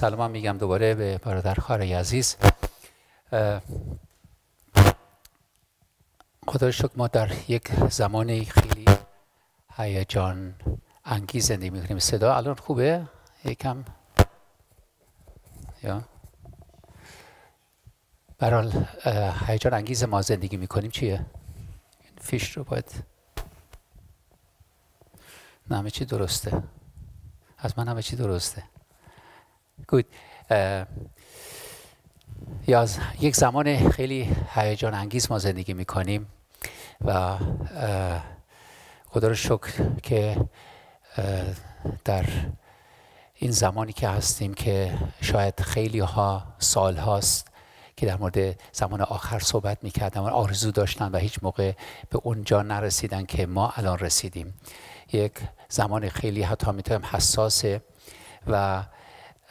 سلام میگم دوباره به برادر خاره عزیز خدا شکر ما در یک زمان خیلی هیجان انگیز زندگی میکنیم صدا الان خوبه یکم یا برحال هیجان انگیز ما زندگی میکنیم چیه فیش رو باید نه همه چی درسته از من همه چی درسته گود uh, یا یک زمان خیلی هیجان انگیز ما زندگی میکنیم و uh, خدا شکر که uh, در این زمانی که هستیم که شاید خیلی ها سال هاست که در مورد زمان آخر صحبت میکردن و آرزو داشتن و هیچ موقع به اونجا نرسیدن که ما الان رسیدیم یک زمان خیلی حتی میتونم حساسه و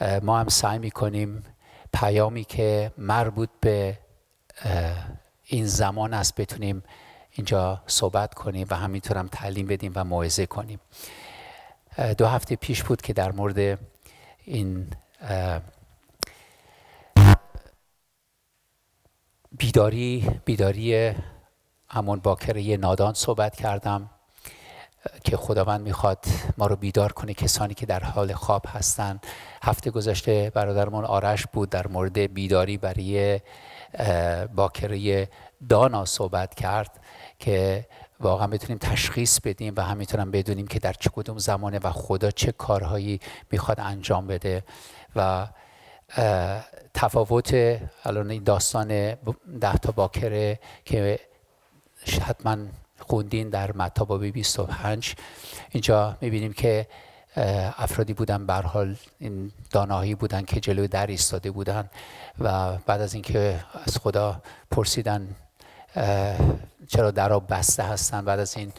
ما هم سعی میکنیم پیامی که مربوط به این زمان است بتونیم اینجا صحبت کنیم و همینطور هم تعلیم بدیم و موعظه کنیم دو هفته پیش بود که در مورد این بیداری بیداری همون باکره نادان صحبت کردم که خداوند میخواد ما رو بیدار کنه کسانی که در حال خواب هستن هفته گذشته برادرمون آرش بود در مورد بیداری برای باکره دانا صحبت کرد که واقعا بتونیم تشخیص بدیم و همینطورم بدونیم که در چه کدوم زمانه و خدا چه کارهایی میخواد انجام بده و تفاوت الان این داستان ده تا باکره که حتما خوندین در بیست و 25 اینجا میبینیم که افرادی بودن برحال حال این داناهی بودن که جلوی در ایستاده بودن و بعد از اینکه از خدا پرسیدن چرا در بسته هستن بعد از این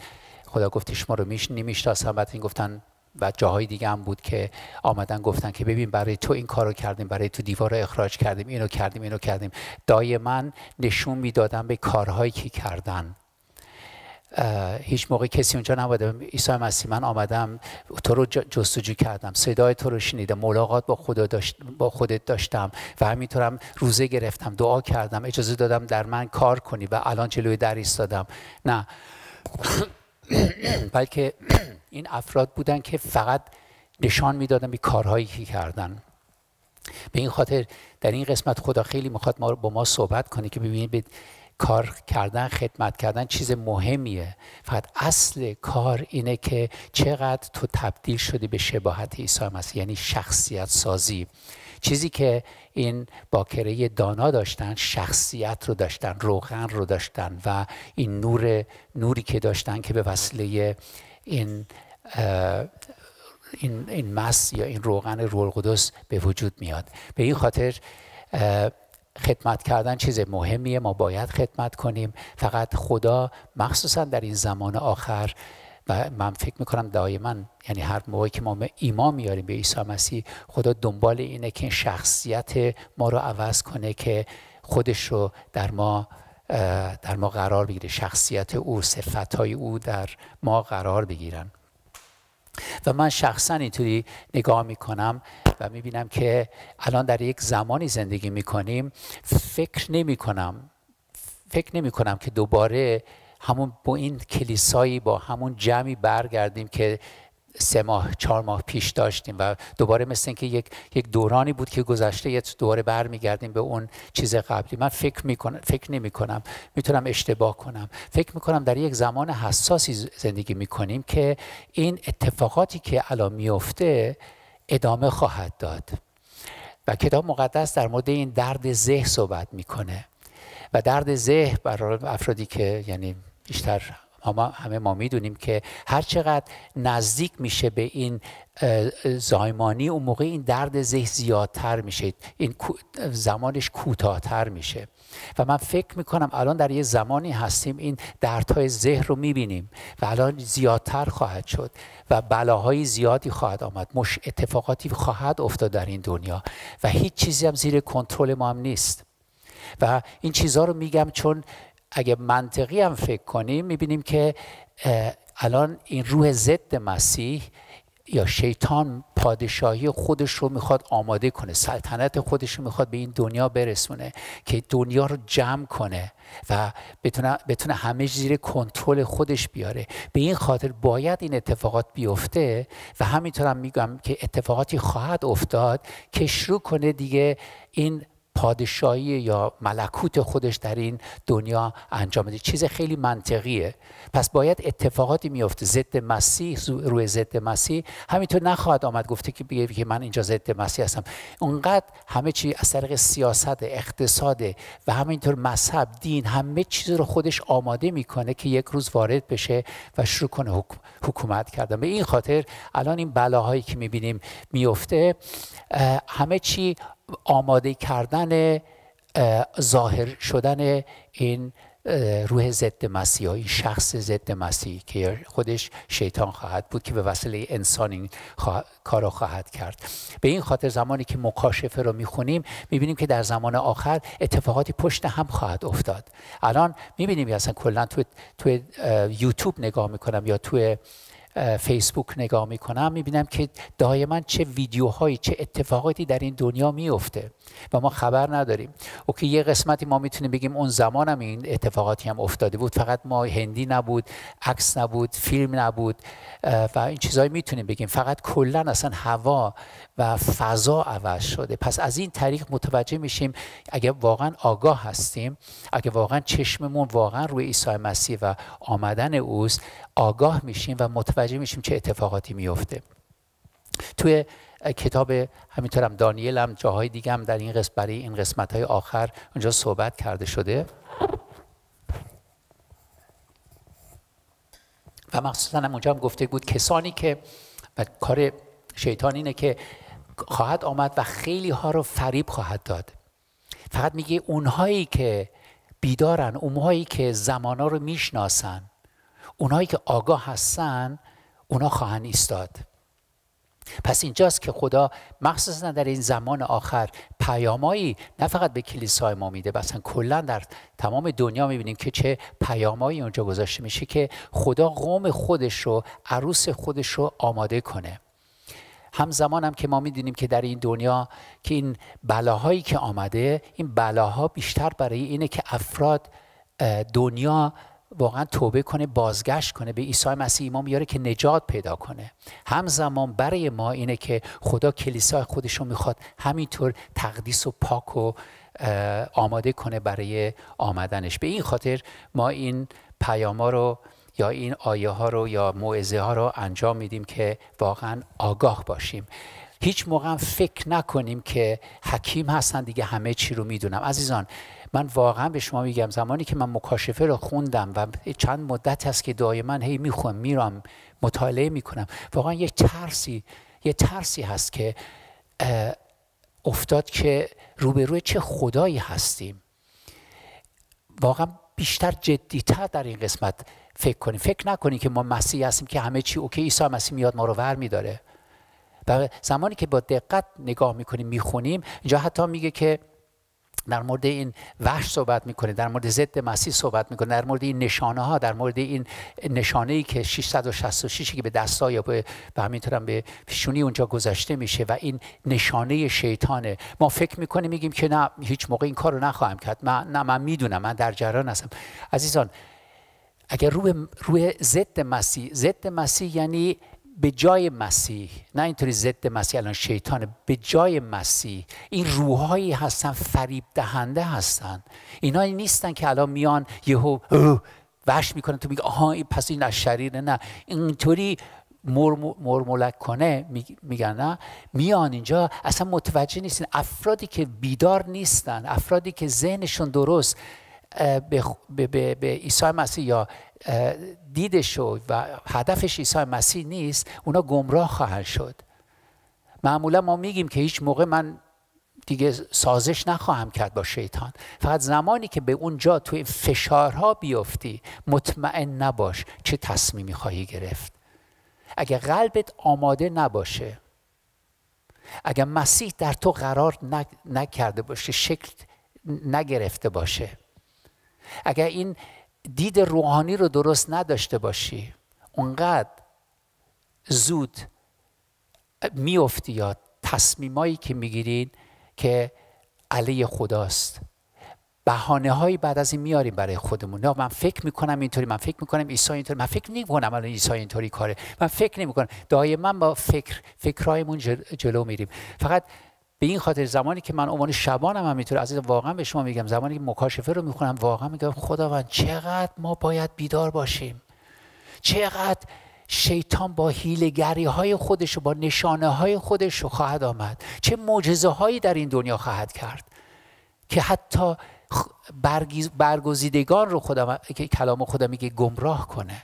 خدا گفت شما رو میش نمیشناسن بعد این گفتن و جاهای دیگه هم بود که آمدن گفتن که ببین برای تو این کارو کردیم برای تو دیوار رو اخراج کردیم اینو کردیم اینو کردیم دایما نشون میدادم به کارهایی که کردن هیچ موقع کسی اونجا نبوده عیسی مسیح من آمدم تو رو جستجو کردم صدای تو رو شنیدم ملاقات با, خدا با خودت داشتم و همینطورم روزه گرفتم دعا کردم اجازه دادم در من کار کنی و الان جلوی در ایستادم نه بلکه این افراد بودن که فقط نشان میدادن به کارهایی که کردن به این خاطر در این قسمت خدا خیلی میخواد ما با ما صحبت کنه که ببینید کار کردن خدمت کردن چیز مهمیه فقط اصل کار اینه که چقدر تو تبدیل شدی به شباهت عیسی مسیح یعنی شخصیت سازی چیزی که این باکره دانا داشتن شخصیت رو داشتن روغن رو داشتن و این نور نوری که داشتن که به وسیله این این, این مس یا این روغن روح القدس به وجود میاد به این خاطر خدمت کردن چیز مهمیه ما باید خدمت کنیم فقط خدا مخصوصا در این زمان آخر و من فکر میکنم دائما یعنی هر موقعی که ما ایمان میاریم به عیسی مسیح خدا دنبال اینه که شخصیت ما رو عوض کنه که خودش رو در ما در ما قرار بگیره شخصیت او صفتهای او در ما قرار بگیرن و من شخصا اینطوری نگاه میکنم و میبینم که الان در یک زمانی زندگی کنیم فکر نمی کنم فکر نمی کنم که دوباره همون با این کلیسایی با همون جمعی برگردیم که سه ماه چهار ماه پیش داشتیم و دوباره مثل اینکه یک یک دورانی بود که گذشته یه دوباره برمیگردیم به اون چیز قبلی من فکر کنم، فکر نمیکنم میتونم اشتباه کنم فکر می کنم در یک زمان حساسی زندگی می کنیم که این اتفاقاتی که الان میفته ادامه خواهد داد و کتاب مقدس در مورد این درد ذهن صحبت میکنه و درد ذهن برای افرادی که یعنی بیشتر همه ما میدونیم که هر چقدر نزدیک میشه به این زایمانی اون موقع این درد ذهن زیادتر میشه این زمانش کوتاهتر میشه و من فکر میکنم الان در یه زمانی هستیم این دردهای زه رو میبینیم و الان زیادتر خواهد شد و بلاهای زیادی خواهد آمد مش اتفاقاتی خواهد افتاد در این دنیا و هیچ چیزی هم زیر کنترل ما هم نیست و این چیزها رو میگم چون اگه منطقی هم فکر کنیم میبینیم که الان این روح ضد مسیح یا شیطان پادشاهی خودش رو میخواد آماده کنه سلطنت خودش رو میخواد به این دنیا برسونه که دنیا رو جمع کنه و بتونه, بتونه همه زیر کنترل خودش بیاره به این خاطر باید این اتفاقات بیفته و همینطورم هم میگم که اتفاقاتی خواهد افتاد که شروع کنه دیگه این پادشاهی یا ملکوت خودش در این دنیا انجام بده چیز خیلی منطقیه پس باید اتفاقاتی میفته ضد مسیح روی ضد مسیح همینطور نخواهد آمد گفته که بگه که من اینجا ضد مسیح هستم اونقدر همه چی از طریق سیاست اقتصاد و همینطور مذهب دین همه چیز رو خودش آماده میکنه که یک روز وارد بشه و شروع کنه حکم حکومت کردن به این خاطر الان این بلاهایی که میبینیم میفته همه چی آماده کردن ظاهر شدن این روح ضد این شخص ضد مسیح که خودش شیطان خواهد بود که به وسیله انسان این کار خواهد کرد به این خاطر زمانی که مکاشفه رو میخونیم میبینیم که در زمان آخر اتفاقاتی پشت هم خواهد افتاد الان میبینیم که اصلا کلا تو توی یوتیوب نگاه میکنم یا توی فیسبوک نگاه میکنم میبینم که دائما چه ویدیوهایی چه اتفاقاتی در این دنیا میفته و ما خبر نداریم او که یه قسمتی ما میتونیم بگیم اون زمان هم این اتفاقاتی هم افتاده بود فقط ما هندی نبود عکس نبود فیلم نبود و این چیزهایی میتونیم بگیم فقط کلا اصلا هوا و فضا عوض شده پس از این طریق متوجه میشیم اگه واقعا آگاه هستیم اگه واقعا چشممون واقعا روی عیسی مسیح و آمدن اوست آگاه میشیم و متوجه میشیم چه اتفاقاتی میفته توی کتاب همینطورم هم دانیل هم جاهای دیگه هم در این قسمت برای این قسمت های آخر اونجا صحبت کرده شده و مخصوصا هم اونجا هم گفته بود کسانی که و کار شیطان اینه که خواهد آمد و خیلی ها رو فریب خواهد داد فقط میگه اونهایی که بیدارن اونهایی که زمانا رو میشناسن اونهایی که آگاه هستن اونا خواهند ایستاد پس اینجاست که خدا مخصوصا در این زمان آخر پیامایی نه فقط به کلیسای ما میده بلکه کلا در تمام دنیا میبینیم که چه پیامایی اونجا گذاشته میشه که خدا قوم خودش رو عروس خودش رو آماده کنه همزمان هم که ما میدونیم که در این دنیا که این بلاهایی که آمده این بلاها بیشتر برای اینه که افراد دنیا واقعا توبه کنه بازگشت کنه به عیسی مسیح ایمان بیاره که نجات پیدا کنه همزمان برای ما اینه که خدا کلیسای خودش رو میخواد همینطور تقدیس و پاک و آماده کنه برای آمدنش به این خاطر ما این پیاما رو یا این آیه ها رو یا موعظه ها رو انجام میدیم که واقعا آگاه باشیم هیچ موقع فکر نکنیم که حکیم هستن دیگه همه چی رو میدونم عزیزان من واقعا به شما میگم زمانی که من مکاشفه رو خوندم و چند مدت هست که دائما هی میخوام میرم مطالعه میکنم واقعا یه ترسی یه ترسی هست که افتاد که روبروی چه خدایی هستیم واقعا بیشتر جدیتر در این قسمت فکر کنیم فکر نکنیم که ما مسیح هستیم که همه چی اوکی عیسی مسیح میاد ما رو ور میداره و زمانی که با دقت نگاه میکنیم میخونیم اینجا حتی میگه که در مورد این وحش صحبت میکنه در مورد ضد مسیح صحبت میکنه در مورد این نشانه ها در مورد این نشانه ای که 666 که به دستا یا به همینطور به پیشونی اونجا گذاشته میشه و این نشانه شیطانه ما فکر میکنیم میگیم که نه هیچ موقع این کار رو نخواهم کرد من نه من میدونم من در جریان هستم عزیزان اگر روی روی ضد مسیح ضد مسیح یعنی به جای مسیح نه اینطوری ضد مسیح الان شیطانه به جای مسیح این روحایی هستن فریب دهنده هستن اینا نیستن که الان میان یهو وحش میکنن تو میگه آها این پس این از شریره نه اینطوری مرمولک کنه میگن نه میان اینجا اصلا متوجه نیستن افرادی که بیدار نیستن افرادی که ذهنشون درست به, به, به, به مسیح یا دیدش و هدفش عیسی مسیح نیست اونا گمراه خواهند شد معمولا ما میگیم که هیچ موقع من دیگه سازش نخواهم کرد با شیطان فقط زمانی که به اونجا تو این فشارها بیفتی مطمئن نباش چه تصمیمی خواهی گرفت اگر قلبت آماده نباشه اگر مسیح در تو قرار نکرده باشه شکل نگرفته باشه اگر این دید روحانی رو درست نداشته باشی اونقدر زود میفتی یا تصمیمایی که میگیرین که علی خداست بهانه هایی بعد از این میاریم برای خودمون نه من فکر میکنم اینطوری من فکر میکنم عیسی اینطوری من فکر نمیکنم الان عیسی اینطوری کاره من فکر نمیکنم من با فکر فکرهایمون جلو میریم فقط به این خاطر زمانی که من عنوان شبانم هم میتونه عزیز واقعا به شما میگم زمانی که مکاشفه رو میخونم واقعا میگم خداوند چقدر ما باید بیدار باشیم چقدر شیطان با هیلگری های خودش و با نشانه های خودش رو خواهد آمد چه معجزه هایی در این دنیا خواهد کرد که حتی برگزیدگان رو خدا کلام خدا میگه گمراه کنه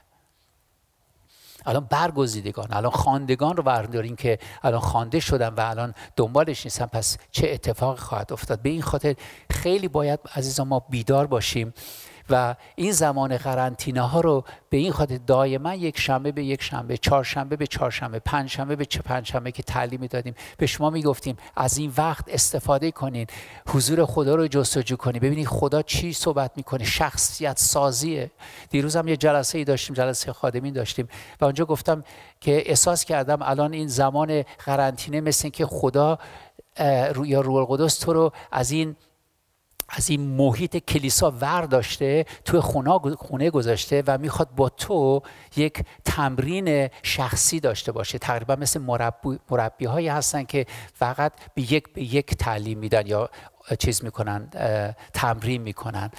الان برگزیدگان الان خواندگان رو بردارین که الان خوانده شدن و الان دنبالش نیستن پس چه اتفاق خواهد افتاد به این خاطر خیلی باید عزیزان ما بیدار باشیم و این زمان قرنطینه ها رو به این خاطر دائما یک شنبه به یک شنبه شنبه به چهارشنبه شنبه به چه پنج شنبه که تعلیم دادیم به شما گفتیم از این وقت استفاده کنین حضور خدا رو جستجو کنین ببینید خدا چی صحبت میکنه شخصیت سازیه دیروز هم یه جلسه ای داشتیم جلسه خادمین داشتیم و اونجا گفتم که احساس کردم الان این زمان قرنطینه مثل که خدا رو یا روح القدس تو رو از این از این محیط کلیسا ورداشته توی خونه گذاشته و میخواد با تو یک تمرین شخصی داشته باشه تقریبا مثل مربی, مربی هایی هستن که فقط به یک به یک تعلیم میدن یا چیز میکنن تمرین میکنن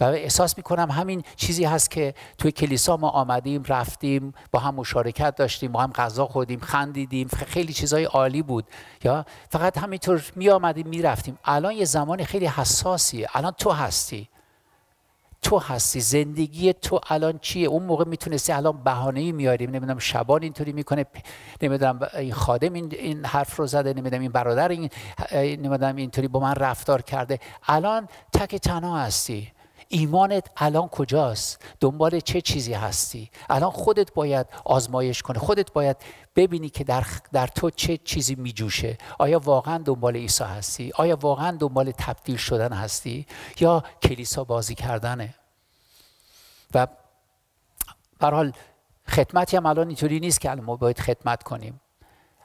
و احساس میکنم همین چیزی هست که توی کلیسا ما آمدیم رفتیم با هم مشارکت داشتیم با هم غذا خوردیم خندیدیم خیلی چیزای عالی بود یا فقط همینطور می میرفتیم. می رفتیم الان یه زمان خیلی حساسیه، الان تو هستی تو هستی زندگی تو الان چیه اون موقع میتونستی الان بهانه ای میاریم نمیدونم شبان اینطوری میکنه نمیدونم این خادم این, این حرف رو زده نمیدونم این برادر این نمیدونم اینطوری با من رفتار کرده الان تک تنها هستی ایمانت الان کجاست دنبال چه چیزی هستی الان خودت باید آزمایش کنه خودت باید ببینی که در, در تو چه چیزی میجوشه آیا واقعا دنبال عیسی هستی آیا واقعا دنبال تبدیل شدن هستی یا کلیسا بازی کردنه و برحال حال خدمتی هم الان اینطوری نیست که الان ما باید خدمت کنیم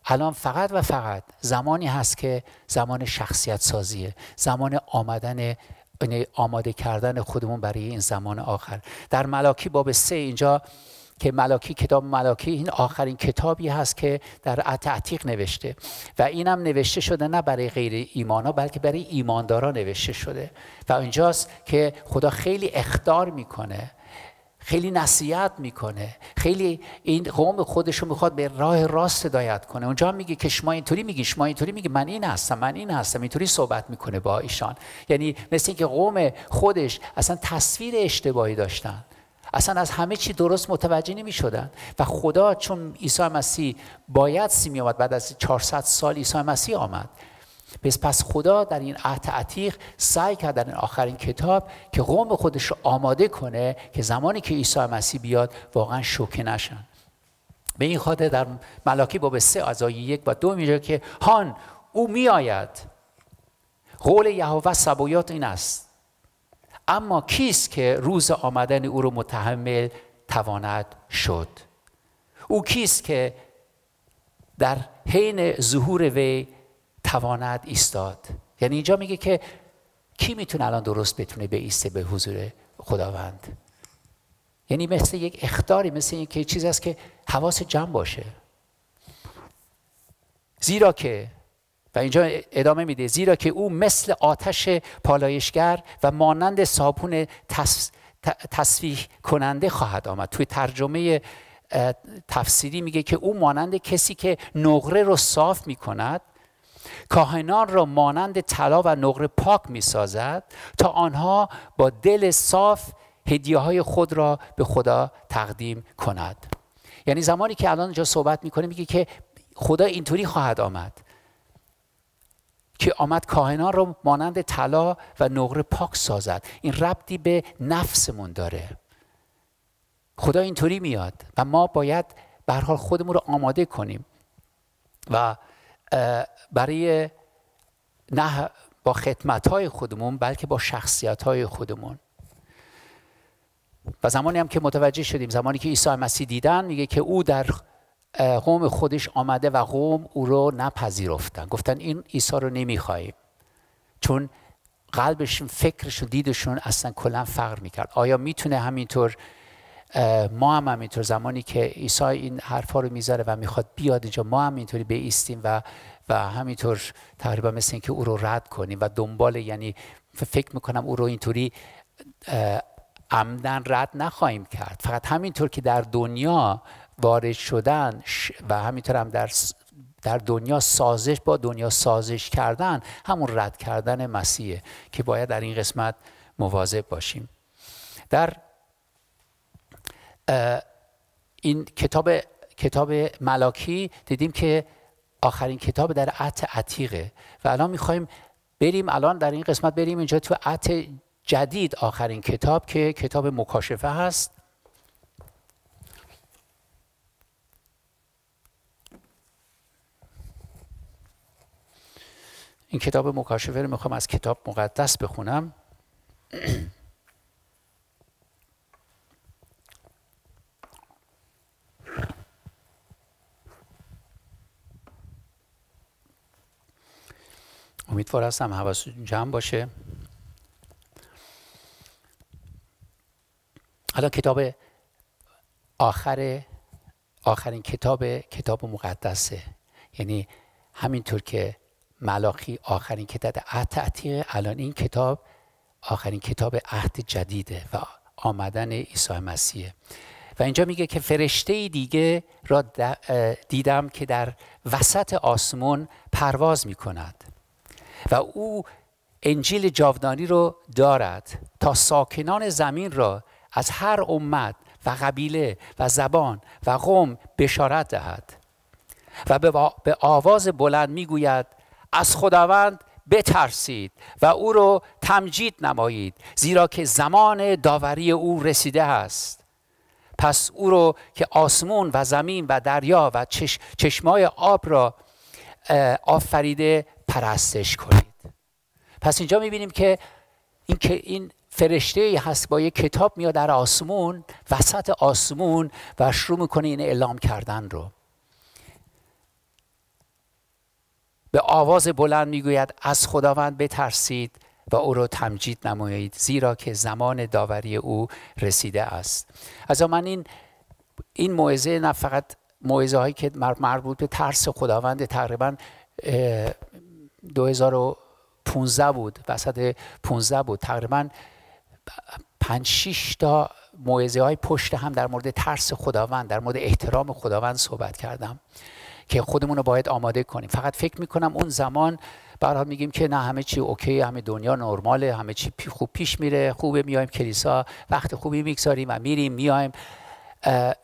الان فقط و فقط زمانی هست که زمان شخصیت سازیه زمان آمدن یعنی آماده کردن خودمون برای این زمان آخر در ملاکی باب سه اینجا که ملاکی کتاب ملاکی این آخرین کتابی هست که در عتیق نوشته و اینم نوشته شده نه برای غیر ایمانا بلکه برای ایماندارا نوشته شده و اینجاست که خدا خیلی اختار میکنه خیلی نصیحت میکنه خیلی این قوم خودش رو میخواد به راه راست هدایت کنه اونجا میگه که شما اینطوری میگی شما اینطوری میگی من این هستم من این هستم اینطوری صحبت میکنه با ایشان یعنی مثل اینکه قوم خودش اصلا تصویر اشتباهی داشتن اصلا از همه چی درست متوجه نمی و خدا چون عیسی مسیح باید سی می آمد بعد از 400 سال عیسی مسیح آمد پس پس خدا در این عهد عتیق سعی کرد در این آخرین کتاب که قوم خودش رو آماده کنه که زمانی که عیسی مسیح بیاد واقعا شوکه نشن به این خاطر در ملاکی باب سه آیه یک و دو میگه که هان او میآید قول یهوه سبایات این است اما کیست که روز آمدن او رو متحمل تواند شد او کیست که در حین ظهور وی تواند ایستاد یعنی اینجا میگه که کی میتونه الان درست بتونه به ایسته به حضور خداوند یعنی مثل یک اختاری مثل یک چیز است که حواس جمع باشه زیرا که و اینجا ادامه میده زیرا که او مثل آتش پالایشگر و مانند صابون تصویح تصفیح کننده خواهد آمد توی ترجمه تفسیری میگه که او مانند کسی که نقره رو صاف میکند کاهنان را مانند طلا و نقره پاک می سازد تا آنها با دل صاف هدیه های خود را به خدا تقدیم کند یعنی زمانی که الان جا صحبت میکنه میگه که خدا اینطوری خواهد آمد که آمد کاهنان رو مانند طلا و نقره پاک سازد این ربطی به نفسمون داره خدا اینطوری میاد و ما باید به حال خودمون رو آماده کنیم و برای نه با خدمت های خودمون بلکه با شخصیت های خودمون و زمانی هم که متوجه شدیم زمانی که عیسی مسیح دیدن میگه که او در قوم خودش آمده و قوم او رو نپذیرفتن گفتن این عیسی رو نمیخواهیم چون قلبشون فکرشون دیدشون اصلا کلا فقر میکرد آیا میتونه همینطور ما هم همینطور زمانی که عیسی این حرفا رو میذاره و میخواد بیاد اینجا ما هم اینطوری بیستیم و و همینطور تقریبا مثل اینکه او رو رد کنیم و دنبال یعنی فکر میکنم او رو اینطوری عمدن رد نخواهیم کرد فقط همینطور که در دنیا وارد شدن و همینطور هم در در دنیا سازش با دنیا سازش کردن همون رد کردن مسیحه که باید در این قسمت مواظب باشیم در این کتاب کتاب ملاکی دیدیم که آخرین کتاب در عت عتیقه و الان میخوایم بریم الان در این قسمت بریم اینجا تو عت جدید آخرین کتاب که کتاب مکاشفه هست این کتاب مکاشفه رو میخوام از کتاب مقدس بخونم امیدوار هستم حواس جمع باشه حالا کتاب آخر آخرین کتاب کتاب مقدسه یعنی همینطور که ملاخی آخرین کتاب عهد عتیقه الان این کتاب آخرین کتاب عهد جدیده و آمدن عیسی مسیحه و اینجا میگه که فرشته دیگه را دیدم که در وسط آسمون پرواز میکند و او انجیل جاودانی رو دارد تا ساکنان زمین را از هر امت و قبیله و زبان و قوم بشارت دهد و به آواز بلند میگوید از خداوند بترسید و او را تمجید نمایید زیرا که زمان داوری او رسیده است پس او را که آسمون و زمین و دریا و چش، آب را آفریده پرستش کنید پس اینجا میبینیم که این که این فرشته هست با یک کتاب میاد در آسمون وسط آسمون و شروع میکنه این اعلام کردن رو به آواز بلند میگوید از خداوند بترسید و او را تمجید نمایید زیرا که زمان داوری او رسیده است از من این این موعظه نه فقط موعظه هایی که مربوط به ترس خداوند تقریبا 2015 بود وسط 15 بود تقریبا 5 6 تا موعظه های پشت هم در مورد ترس خداوند در مورد احترام خداوند صحبت کردم که خودمون رو باید آماده کنیم فقط فکر میکنم اون زمان برحال میگیم که نه همه چی اوکی همه دنیا نرماله همه چی خوب پیش میره خوبه میایم کلیسا وقت خوبی میگذاریم و میریم میایم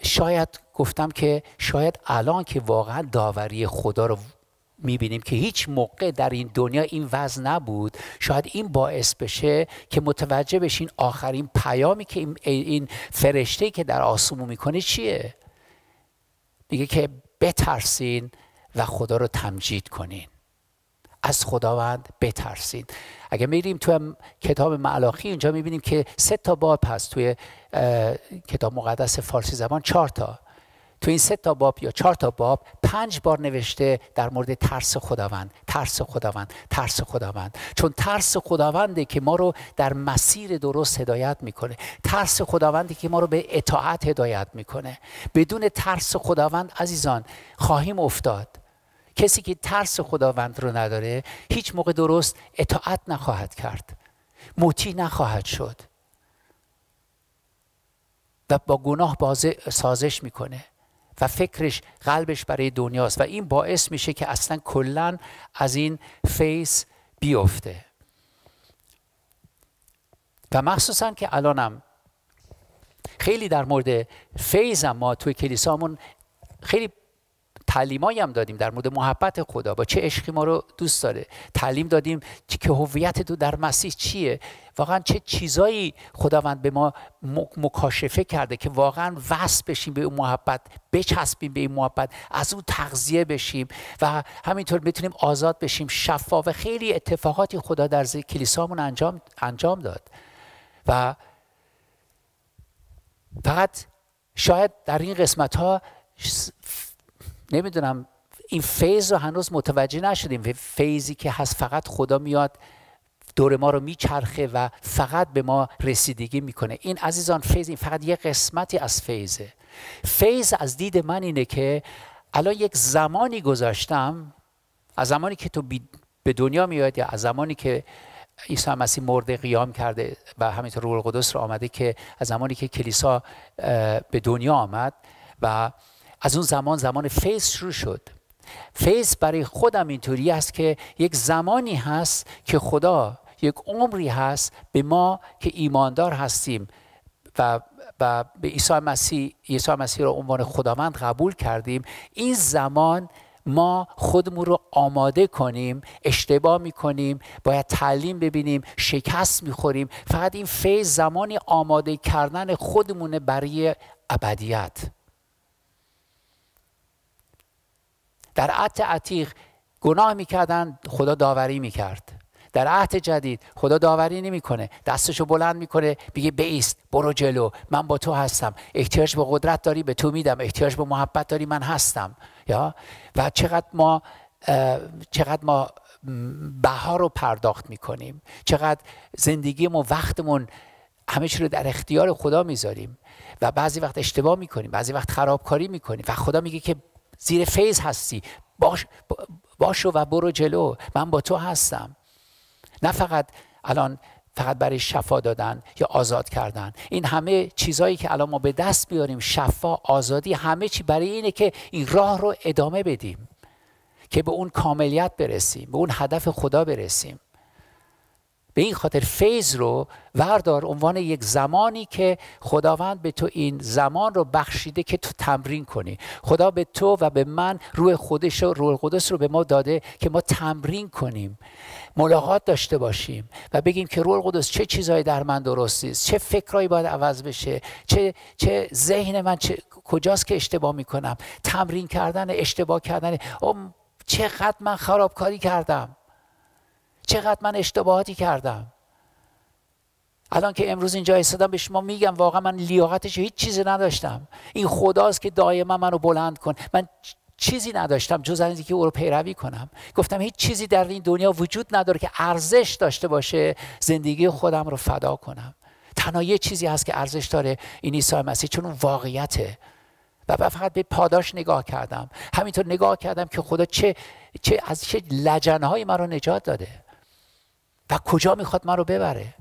شاید گفتم که شاید الان که واقعا داوری خدا رو میبینیم که هیچ موقع در این دنیا این وزن نبود شاید این باعث بشه که متوجه بشین آخرین پیامی که این فرشته که در آسمون میکنه چیه میگه که بترسین و خدا رو تمجید کنین از خداوند بترسین اگه میریم تو کتاب معلاخی اینجا میبینیم که سه تا باب هست توی کتاب مقدس فارسی زبان چهار تا تو این سه تا باب یا چهار تا باب پنج بار نوشته در مورد ترس خداوند ترس خداوند ترس خداوند چون ترس خداونده که ما رو در مسیر درست هدایت میکنه ترس خداوندی که ما رو به اطاعت هدایت میکنه بدون ترس خداوند عزیزان خواهیم افتاد کسی که ترس خداوند رو نداره هیچ موقع درست اطاعت نخواهد کرد موتی نخواهد شد و با گناه بازه سازش میکنه و فکرش قلبش برای دنیاست و این باعث میشه که اصلا کلا از این فیس بیفته و مخصوصا که الانم خیلی در مورد فیض ما توی کلیسامون خیلی تعلیمایی هم دادیم در مورد محبت خدا با چه عشقی ما رو دوست داره تعلیم دادیم که هویت تو در مسیح چیه واقعا چه چیزایی خداوند به ما مکاشفه کرده که واقعا وصل بشیم به اون محبت بچسبیم به این محبت از اون تغذیه بشیم و همینطور میتونیم آزاد بشیم شفاف خیلی اتفاقاتی خدا در کلیسامون انجام انجام داد و فقط شاید در این قسمت نمیدونم این فیض رو هنوز متوجه نشدیم فیضی که هست فقط خدا میاد دور ما رو میچرخه و فقط به ما رسیدگی میکنه این عزیزان فیض فقط یه قسمتی از فیضه فیض از دید من اینه که الان یک زمانی گذاشتم از زمانی که تو به دنیا میاد یا از زمانی که عیسی مسیح مرده قیام کرده و همینطور روح القدس رو آمده که از زمانی که کلیسا به دنیا آمد و از اون زمان زمان فیض شروع شد فیض برای خودم اینطوری است که یک زمانی هست که خدا یک عمری هست به ما که ایماندار هستیم و و به عیسی مسیح عیسی مسیح را عنوان خداوند قبول کردیم این زمان ما خودمون رو آماده کنیم اشتباه میکنیم باید تعلیم ببینیم شکست میخوریم فقط این فیض زمانی آماده کردن خودمونه برای ابدیت در عهد عتیق گناه میکردن خدا داوری میکرد در عهد جدید خدا داوری نمیکنه دستشو بلند میکنه میگه بیست برو جلو من با تو هستم احتیاج به قدرت داری به تو میدم احتیاج به محبت داری من هستم یا و چقدر ما چقدر ما بها رو پرداخت میکنیم چقدر ما وقتمون همه رو در اختیار خدا میذاریم و بعضی وقت اشتباه میکنیم بعضی وقت خرابکاری میکنیم و خدا میگه که زیر فیض هستی باش, باشو و برو جلو من با تو هستم نه فقط الان فقط برای شفا دادن یا آزاد کردن این همه چیزهایی که الان ما به دست بیاریم شفا آزادی همه چی برای اینه که این راه رو ادامه بدیم که به اون کاملیت برسیم به اون هدف خدا برسیم به این خاطر فیض رو وردار عنوان یک زمانی که خداوند به تو این زمان رو بخشیده که تو تمرین کنی خدا به تو و به من روح خودش و روح قدس رو به ما داده که ما تمرین کنیم ملاقات داشته باشیم و بگیم که روح قدس چه چیزهایی در من درست است چه فکرهایی باید عوض بشه چه چه ذهن من چه، کجاست که اشتباه میکنم تمرین کردن اشتباه کردن چقدر من خرابکاری کردم چقدر من اشتباهاتی کردم الان که امروز اینجا ایستادم به شما میگم واقعا من لیاقتش هیچ چیزی نداشتم این خداست که دائما منو بلند کن من چیزی نداشتم جز از اینکه او رو پیروی کنم گفتم هیچ چیزی در این دنیا وجود نداره که ارزش داشته باشه زندگی خودم رو فدا کنم تنها یه چیزی هست که ارزش داره این عیسی مسیح چون اون واقعیته و فقط به پاداش نگاه کردم همینطور نگاه کردم که خدا چه, چه از چه لجنهایی من نجات داده و کجا میخواد من رو ببره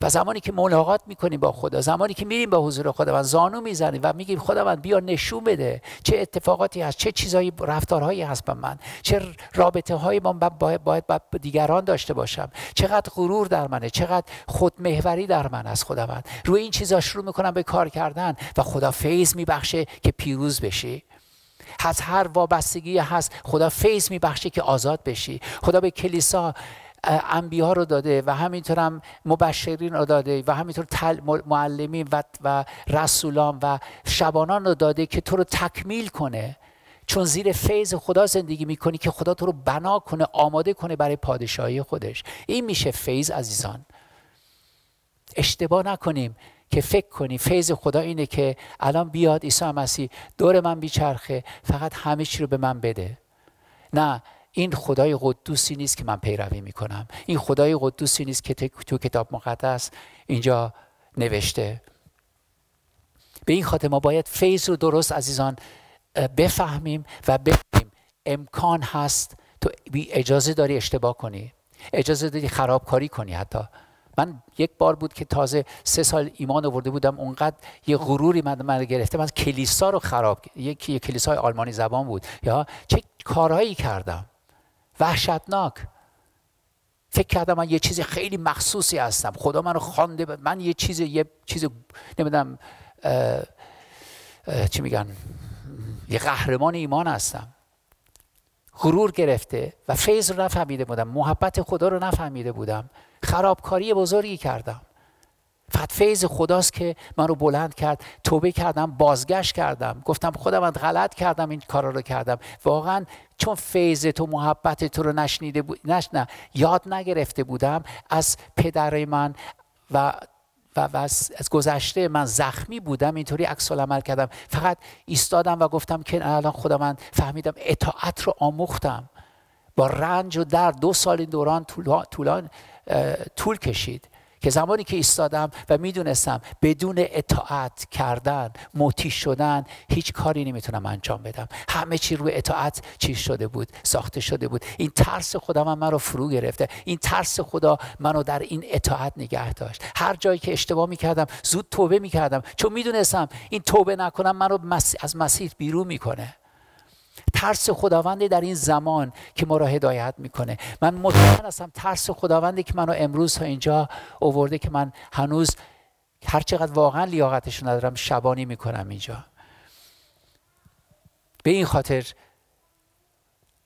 و زمانی که ملاقات میکنیم با خدا زمانی که میریم به حضور خداوند زانو میزنیم و میگیم خداوند بیا نشون بده چه اتفاقاتی هست چه چیزایی رفتارهایی هست با من چه رابطه هایی من باید, باید, دیگران داشته باشم چقدر غرور در منه چقدر خودمهوری در من از خداوند روی این چیزا شروع میکنم به کار کردن و خدا فیض میبخشه که پیروز بشی از هر وابستگی هست خدا فیض میبخشه که آزاد بشی خدا به کلیسا انبیا رو داده و همینطورم مبشرین رو داده و همینطور معلمین و, و رسولان و شبانان رو داده که تو رو تکمیل کنه چون زیر فیض خدا زندگی میکنی که خدا تو رو بنا کنه آماده کنه برای پادشاهی خودش این میشه فیض عزیزان اشتباه نکنیم که فکر کنی فیض خدا اینه که الان بیاد عیسی مسیح دور من بیچرخه فقط همه چی رو به من بده نه این خدای قدوسی نیست که من پیروی میکنم این خدای قدوسی نیست که تو کتاب مقدس اینجا نوشته به این خاطر ما باید فیض رو درست عزیزان بفهمیم و ببینیم امکان هست تو اجازه داری اشتباه کنی اجازه داری خرابکاری کنی حتی من یک بار بود که تازه سه سال ایمان آورده بودم اونقدر یه غروری من من گرفته من کلیسا رو خراب یکی یک کلیسای آلمانی زبان بود یا چه کارهایی کردم وحشتناک فکر کردم من یه چیز خیلی مخصوصی هستم خدا منو خوانده من یه چیز یه چیز نمیدونم چی میگن یه قهرمان ایمان هستم غرور گرفته و فیض رو نفهمیده بودم محبت خدا رو نفهمیده بودم خرابکاری بزرگی کردم فقط فتفیز خداست که من رو بلند کرد توبه کردم بازگشت کردم گفتم خودم من غلط کردم این کارا رو کردم واقعا چون فیض تو محبت تو رو نشنیده بود نش نه یاد نگرفته بودم از پدر من و و, از, گذشته من زخمی بودم اینطوری عکس عمل کردم فقط ایستادم و گفتم که الان خدا من فهمیدم اطاعت رو آموختم با رنج و درد دو سال این دوران طولان طول کشید که زمانی که ایستادم و میدونستم بدون اطاعت کردن موتی شدن هیچ کاری نمیتونم انجام بدم همه چی روی اطاعت چی شده بود ساخته شده بود این ترس خدا من رو فرو گرفته این ترس خدا منو در این اطاعت نگه داشت هر جایی که اشتباه میکردم زود توبه میکردم چون میدونستم این توبه نکنم من رو از مسیر بیرون میکنه ترس خداوند در این زمان که ما را هدایت میکنه من مطمئن هستم ترس خداوندی که منو امروز تا اینجا اوورده که من هنوز هر چقدر واقعا لیاقتش ندارم شبانی میکنم اینجا به این خاطر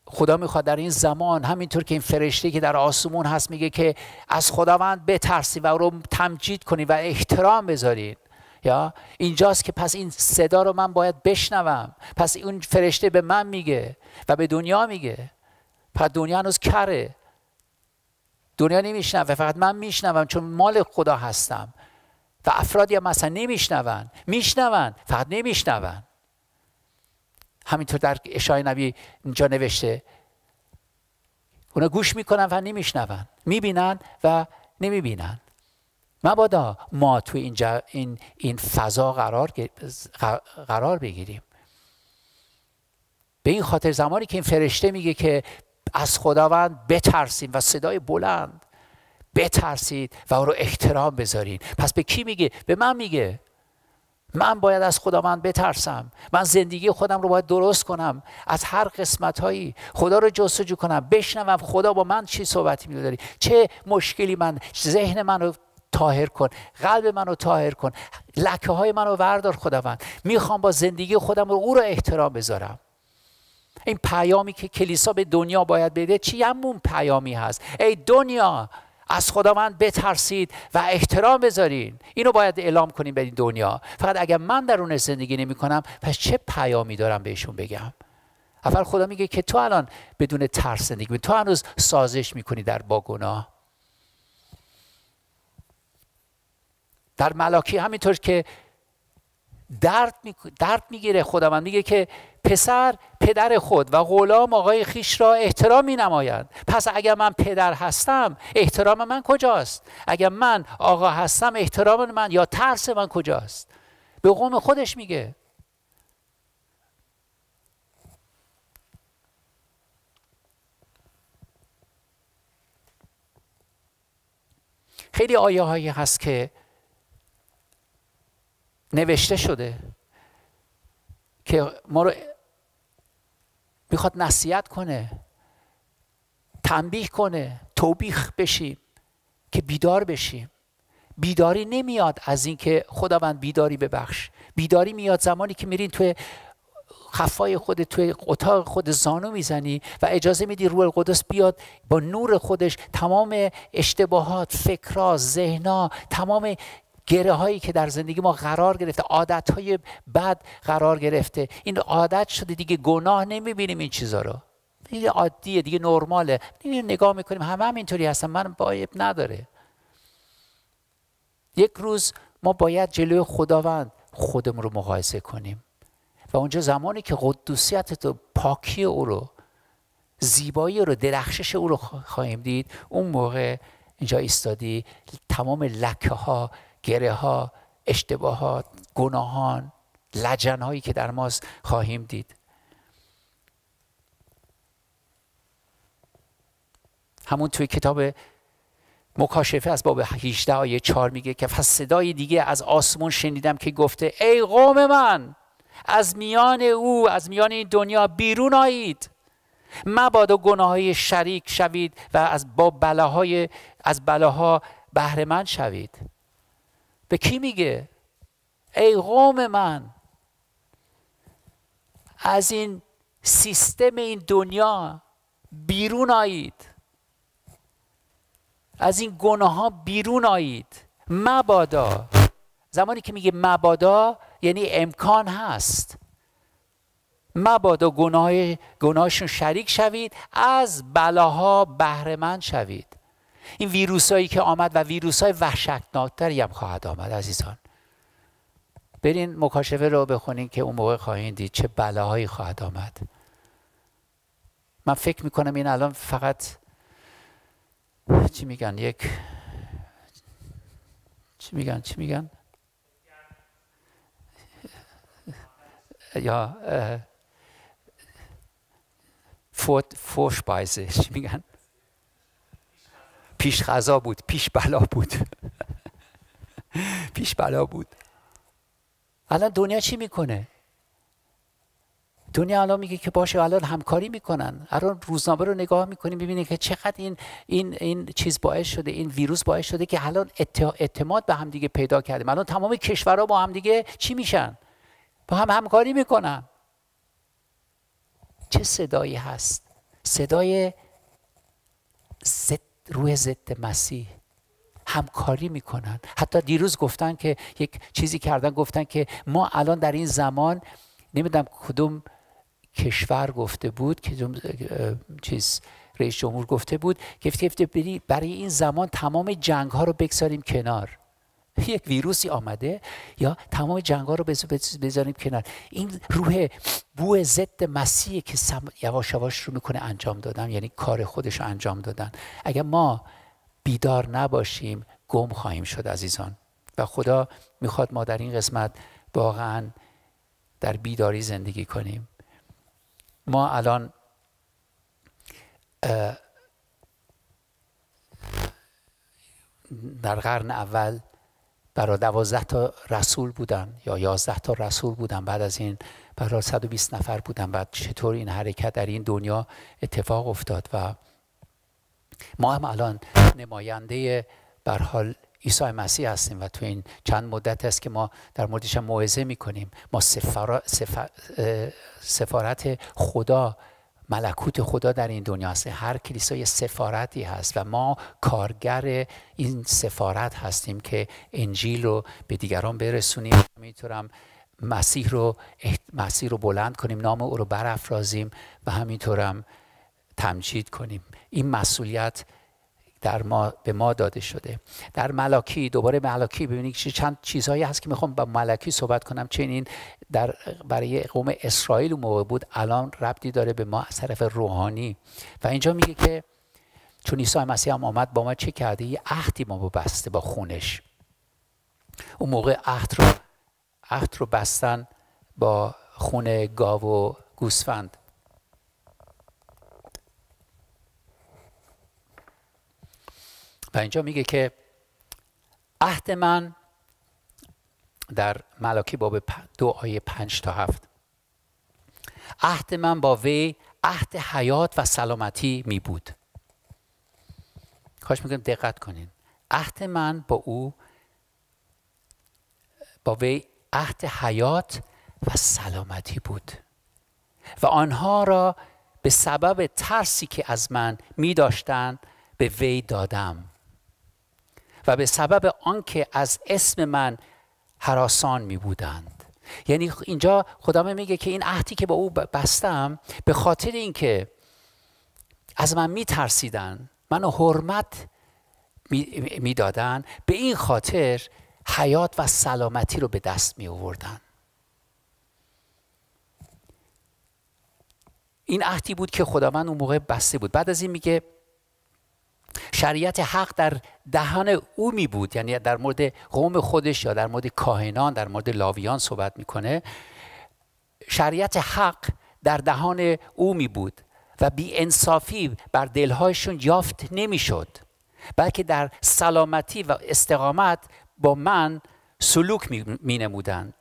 خدا میخواد در این زمان همینطور که این فرشته که در آسمون هست میگه که از خداوند بترسی و رو تمجید کنی و احترام بذارید یا اینجاست که پس این صدا رو من باید بشنوم پس اون فرشته به من میگه و به دنیا میگه پس دنیا هنوز کره دنیا و فقط من میشنوم چون مال خدا هستم و افرادی هم مثلا نمیشنون میشنون فقط نمیشنون همینطور در اشای نبی اینجا نوشته اونا گوش میکنن و نمیشنون میبینن و نمیبینن مبادا ما تو این, این, این فضا قرار, قرار بگیریم به این خاطر زمانی که این فرشته میگه که از خداوند بترسیم و صدای بلند بترسید و او رو احترام بذارین پس به کی میگه؟ به من میگه من باید از خداوند بترسم من زندگی خودم رو باید درست کنم از هر قسمت هایی خدا رو جستجو کنم بشنوم خدا با من چی صحبتی میداری چه مشکلی من ذهن من رو تاهر کن قلب منو تاهر کن لکه های منو وردار خداوند میخوام با زندگی خودم رو او رو احترام بذارم این پیامی که کلیسا به دنیا باید بده چی همون پیامی هست ای دنیا از خداوند بترسید و احترام بذارین اینو باید اعلام کنیم به این دنیا فقط اگر من در اون زندگی نمی کنم پس چه پیامی دارم بهشون بگم اول خدا میگه که تو الان بدون ترس زندگی تو هنوز سازش میکنی در با در ملاکی همینطور که درد, می... درد میگیره خداوند میگه که پسر پدر خود و غلام آقای خیش را احترام می نمایند پس اگر من پدر هستم احترام من کجاست اگر من آقا هستم احترام من یا ترس من کجاست به قوم خودش میگه خیلی آیه هایی هست که نوشته شده که ما رو میخواد نصیحت کنه تنبیه کنه توبیخ بشیم که بیدار بشیم بیداری نمیاد از اینکه خداوند بیداری ببخش بیداری میاد زمانی که میرین توی خفای خود توی اتاق خود زانو میزنی و اجازه میدی روح القدس بیاد با نور خودش تمام اشتباهات فکرها ذهنها تمام گره هایی که در زندگی ما قرار گرفته عادت های بد قرار گرفته این عادت شده دیگه گناه نمیبینیم این چیزا رو دیگه عادیه دیگه نرماله دیگه نگاه میکنیم همه هم اینطوری هستن من باید نداره یک روز ما باید جلوی خداوند خودمون رو مقایسه کنیم و اونجا زمانی که قدوسیت تو پاکی او رو زیبایی رو درخشش او رو خواهیم دید اون موقع اینجا ایستادی تمام لکه ها گره ها اشتباهات گناهان لجن هایی که در ماست خواهیم دید همون توی کتاب مکاشفه از باب 18 آیه 4 میگه که پس صدای دیگه از آسمون شنیدم که گفته ای قوم من از میان او از میان این دنیا بیرون آیید و گناه های شریک شوید و از با بلاهای از بلاها بهره من شوید به کی میگه ای قوم من از این سیستم این دنیا بیرون آیید از این گناه ها بیرون آیید مبادا زمانی که میگه مبادا یعنی امکان هست مبادا گناه گناهشون شریک شوید از بلاها بهرمند شوید این هایی که آمد و ویروس های وحشتناکتری هم خواهد آمد عزیزان برین مکاشفه رو بخونین که اون موقع خواهید دید چه بلاهایی خواهد آمد من فکر میکنم این الان فقط چی میگن یک چی میگن چی میگن یا فوت فوش چی میگن پیش غذا بود پیش بلا بود پیش بلا بود الان دنیا چی میکنه دنیا الان میگه که باشه الان همکاری میکنن الان روزنامه رو نگاه میکنیم ببینیم که چقدر این این این چیز باعث شده این ویروس باعث شده که الان اعتماد به هم دیگه پیدا کردیم الان تمام کشورها با هم دیگه چی میشن با هم همکاری میکنن چه صدایی هست صدای ضد روی ضد مسیح همکاری میکنن حتی دیروز گفتن که یک چیزی کردن گفتن که ما الان در این زمان نمیدونم کدوم کشور گفته بود که چیز رئیس جمهور گفته بود گفت گفته برای این زمان تمام جنگ ها رو بگذاریم کنار یک ویروسی آمده یا تمام جنگا رو بذاریم کنار این روح بو ضد مسیح که سم... یواش یواش رو میکنه انجام دادن یعنی کار خودش رو انجام دادن اگر ما بیدار نباشیم گم خواهیم شد عزیزان و خدا میخواد ما در این قسمت واقعا در بیداری زندگی کنیم ما الان در قرن اول برای دوازده تا رسول بودن یا یازده تا رسول بودن بعد از این برای 120 نفر بودن و چطور این حرکت در این دنیا اتفاق افتاد و ما هم الان نماینده بر حال عیسی مسیح هستیم و تو این چند مدت است که ما در موردش هم موعظه میکنیم ما سفارت خدا ملکوت خدا در این دنیا هست هر کلیسای سفارتی هست و ما کارگر این سفارت هستیم که انجیل رو به دیگران برسونیم همینطورم مسیح رو مسیح رو بلند کنیم نام او رو برافرازیم و همینطورم تمجید کنیم این مسئولیت در ما به ما داده شده در ملاکی دوباره ملاکی ببینید چند چیزهایی هست که میخوام با ملاکی صحبت کنم چنین در برای قوم اسرائیل موقع بود الان ربطی داره به ما از طرف روحانی و اینجا میگه که چون عیسی مسیح هم آمد با ما چه کرده یه عهدی ما بسته با خونش اون موقع عهد رو عهد رو بستن با خون گاو و گوسفند و اینجا میگه که عهد من در ملاکی باب دو آیه پنج تا هفت عهد من با وی عهد حیات و سلامتی می بود خواهش میکنم دقت کنین عهد من با او با وی عهد حیات و سلامتی بود و آنها را به سبب ترسی که از من می داشتن به وی دادم و به سبب آنکه از اسم من حراسان می بودند یعنی اینجا خدا میگه که این عهدی که با او بستم به خاطر اینکه از من می ترسیدن منو حرمت میدادن به این خاطر حیات و سلامتی رو به دست می آوردن این عهدی بود که خدا من اون موقع بسته بود بعد از این میگه شریعت حق در دهان او می بود یعنی در مورد قوم خودش یا در مورد کاهنان در مورد لاویان صحبت میکنه شریعت حق در دهان او می بود و بی انصافی بر دلهایشون یافت نمیشد بلکه در سلامتی و استقامت با من سلوک می, نمودند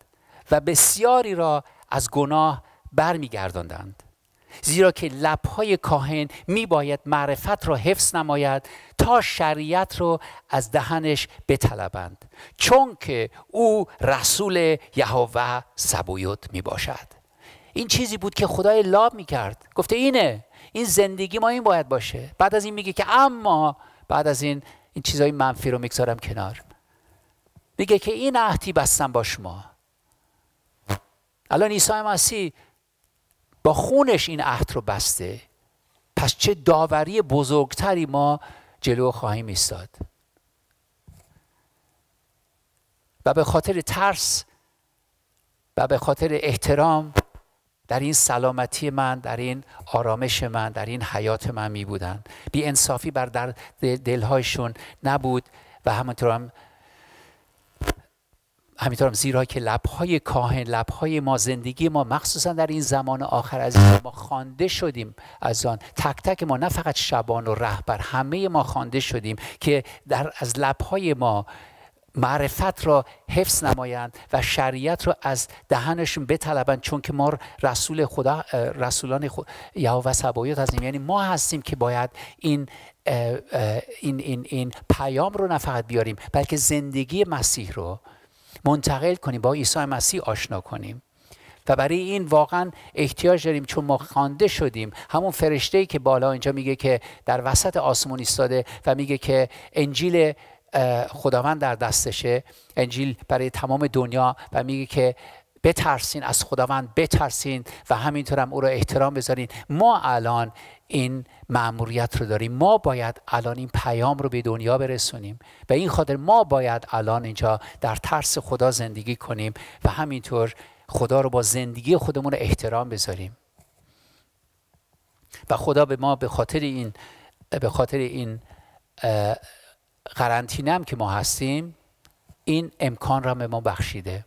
و بسیاری را از گناه برمیگرداندند زیرا که لبهای کاهن می معرفت را حفظ نماید تا شریعت را از دهنش بطلبند چون که او رسول یهوه سبویوت می باشد این چیزی بود که خدای لاب می کرد گفته اینه این زندگی ما این باید باشه بعد از این میگه که اما بعد از این این چیزهای منفی رو میگذارم کنار میگه که این عهدی بستم با شما الان عیسی مسیح با خونش این عهد رو بسته پس چه داوری بزرگتری ما جلو خواهیم ایستاد و به خاطر ترس و به خاطر احترام در این سلامتی من در این آرامش من در این حیات من می بودن بی انصافی بر در دلهایشون نبود و همونطور هم همینطورم زیرا که لبهای کاهن لبهای ما زندگی ما مخصوصا در این زمان آخر از ما خوانده شدیم از آن تک تک ما نه فقط شبان و رهبر همه ما خوانده شدیم که در از لبهای ما معرفت را حفظ نمایند و شریعت را از دهنشون بطلبند چون که ما رسول خدا رسولان خود و سبایوت هستیم یعنی ما هستیم که باید این این این این پیام رو نه فقط بیاریم بلکه زندگی مسیح رو منتقل کنیم با عیسی مسیح آشنا کنیم و برای این واقعا احتیاج داریم چون ما خوانده شدیم همون فرشته که بالا اینجا میگه که در وسط آسمون ایستاده و میگه که انجیل خداوند در دستشه انجیل برای تمام دنیا و میگه که بترسین از خداوند بترسین و همینطورم هم او را احترام بذارین ما الان این معموریت رو داریم ما باید الان این پیام رو به دنیا برسونیم به این خاطر ما باید الان اینجا در ترس خدا زندگی کنیم و همینطور خدا رو با زندگی خودمون احترام بذاریم و خدا به ما به خاطر این به خاطر این قرنطینه که ما هستیم این امکان را به ما بخشیده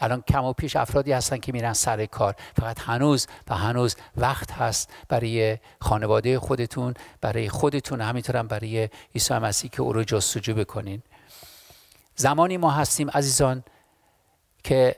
الان کم و پیش افرادی هستن که میرن سر کار فقط هنوز و هنوز وقت هست برای خانواده خودتون برای خودتون همینطور هم برای عیسی مسیح که او رو جستجو بکنین زمانی ما هستیم عزیزان که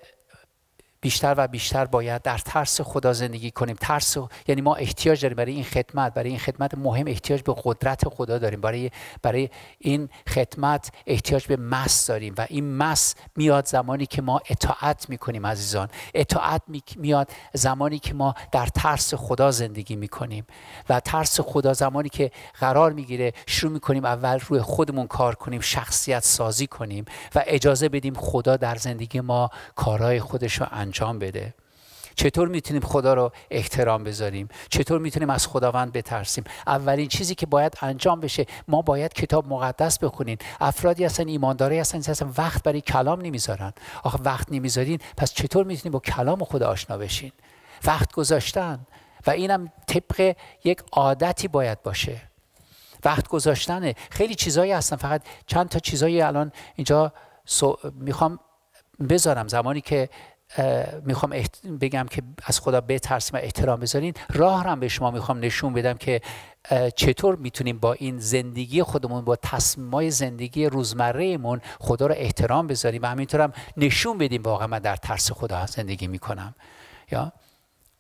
بیشتر و بیشتر باید در ترس خدا زندگی کنیم ترس و... یعنی ما احتیاج داریم برای این خدمت برای این خدمت مهم احتیاج به قدرت خدا داریم برای برای این خدمت احتیاج به مس داریم و این مس میاد زمانی که ما اطاعت میکنیم عزیزان اطاعت می... میاد زمانی که ما در ترس خدا زندگی میکنیم و ترس خدا زمانی که قرار میگیره شروع میکنیم اول روی خودمون کار کنیم شخصیت سازی کنیم و اجازه بدیم خدا در زندگی ما کارهای خودش رو انجام بده چطور میتونیم خدا رو احترام بذاریم چطور میتونیم از خداوند بترسیم اولین چیزی که باید انجام بشه ما باید کتاب مقدس بخونیم افرادی هستن ایمانداری هستن وقت برای کلام نمیذارن آخه وقت نمیذارین پس چطور میتونیم با کلام خدا آشنا بشین وقت گذاشتن و اینم طبق یک عادتی باید باشه وقت گذاشتنه خیلی چیزایی هستن فقط چند تا چیزایی الان اینجا میخوام بذارم زمانی که میخوام بگم که از خدا بترسیم و احترام بذارین راه رو هم به شما میخوام نشون بدم که چطور میتونیم با این زندگی خودمون با تصمیمای زندگی روزمرهمون خدا رو احترام بذاریم و همینطورم نشون بدیم واقعا من در ترس خدا زندگی میکنم یا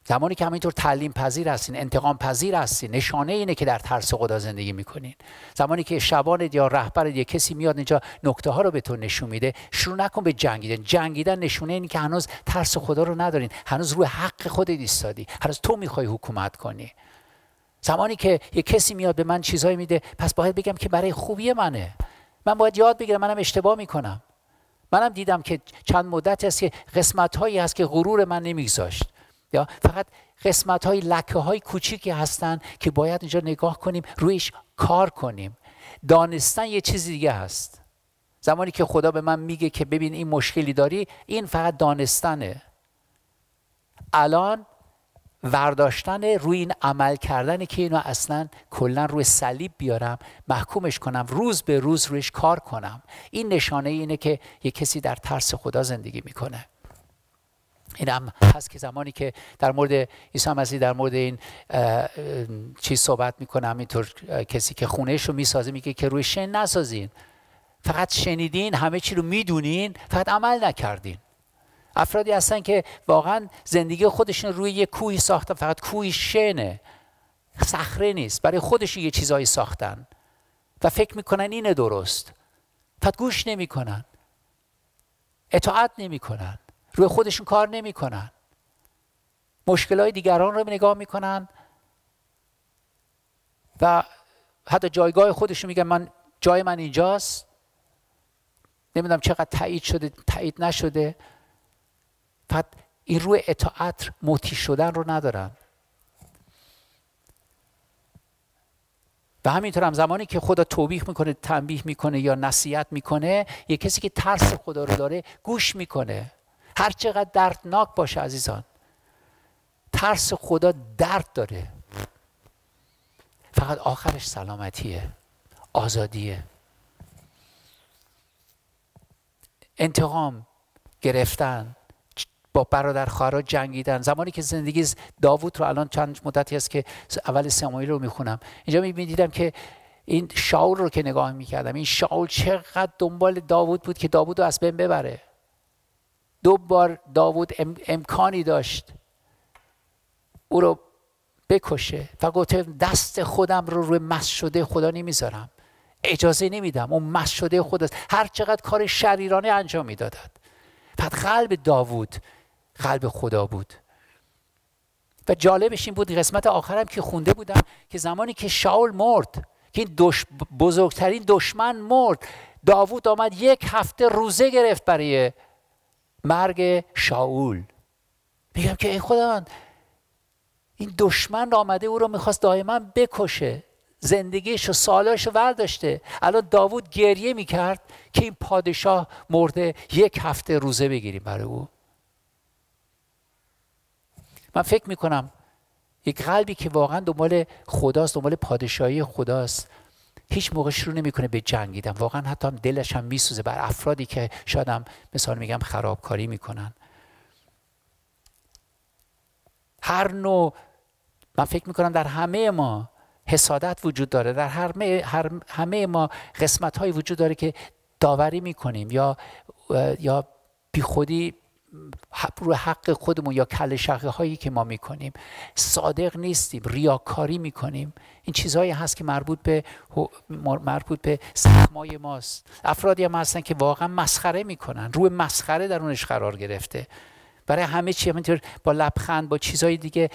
زمانی که همینطور تعلیم پذیر هستین انتقام پذیر هستین نشانه اینه که در ترس خدا زندگی میکنین زمانی که شبان یا رهبر یه کسی میاد اینجا نکته ها رو به تو نشون میده شروع نکن به جنگیدن جنگیدن نشونه اینه که هنوز ترس خدا رو ندارین هنوز روی حق خودت ایستادی هنوز تو میخوای حکومت کنی زمانی که یه کسی میاد به من چیزایی میده پس باید بگم که برای خوبی منه من باید یاد بگیرم منم اشتباه میکنم منم دیدم که چند مدت است که قسمت هایی هست که غرور من نمیگذاشت یا فقط قسمت های لکه های کوچیکی هستن که باید اینجا نگاه کنیم رویش کار کنیم دانستن یه چیز دیگه هست زمانی که خدا به من میگه که ببین این مشکلی داری این فقط دانستنه الان ورداشتن روی این عمل کردنی که اینو اصلا کلا روی صلیب بیارم محکومش کنم روز به روز رویش کار کنم این نشانه اینه که یه کسی در ترس خدا زندگی میکنه این هم هست که زمانی که در مورد عیسی مسیح در مورد این چیز صحبت میکنه اینطور کسی که خونهش رو میسازه میگه که روی شن نسازین فقط شنیدین همه چی رو میدونین فقط عمل نکردین افرادی هستن که واقعا زندگی خودشون روی یه کوهی ساختن فقط کوهی شنه صخره نیست برای خودشون یه چیزایی ساختن و فکر میکنن اینه درست فقط گوش نمیکنن اطاعت نمیکنن روی خودشون کار نمیکنن مشکل های دیگران رو نگاه میکنن و حتی جایگاه خودشون میگن من جای من اینجاست نمیدونم چقدر تایید شده تایید نشده فقط این روی اطاعت موتی شدن رو ندارن و همینطور هم زمانی که خدا توبیخ میکنه تنبیه میکنه یا نصیحت میکنه یه کسی که ترس خدا رو داره گوش میکنه هر چقدر دردناک باشه عزیزان ترس خدا درد داره فقط آخرش سلامتیه آزادیه انتقام گرفتن با برادر خواهرا جنگیدن زمانی که زندگی داوود رو الان چند مدتی است که اول سمایل رو میخونم اینجا میبینیدم که این شاول رو که نگاه میکردم این شاول چقدر دنبال داوود بود که داوود رو از بین ببره دو بار داوود امکانی داشت او رو بکشه و گفته دست خودم رو روی مس شده خدا نمیذارم اجازه نمیدم اون مس شده خداست هر چقدر کار شریرانه انجام میدادد پد قلب داوود قلب خدا بود و جالبش این بود قسمت آخرم که خونده بودم که زمانی که شاول مرد که این دش... بزرگترین دشمن مرد داوود آمد یک هفته روزه گرفت برای مرگ شاول میگم که ای خداوند این دشمن آمده او رو میخواست دائما بکشه زندگیش و سالاش رو ورداشته الان داوود گریه میکرد که این پادشاه مرده یک هفته روزه بگیریم برای او من فکر میکنم یک قلبی که واقعا دنبال خداست دنبال پادشاهی خداست هیچ موقع شروع نمیکنه به جنگیدن واقعا حتی دلش هم میسوزه بر افرادی که شاید هم مثال میگم خرابکاری میکنن هر نوع من فکر میکنم در همه ما حسادت وجود داره در هر هر همه ما قسمت هایی وجود داره که داوری میکنیم یا یا بیخودی رو حق خودمون یا کل شقه هایی که ما میکنیم صادق نیستیم ریاکاری میکنیم این چیزهایی هست که مربوط به مربوط به سخمای ماست افرادی هم هستن که واقعا مسخره میکنن روی مسخره درونش قرار گرفته برای همه چی همینطور با لبخند با چیزهای دیگه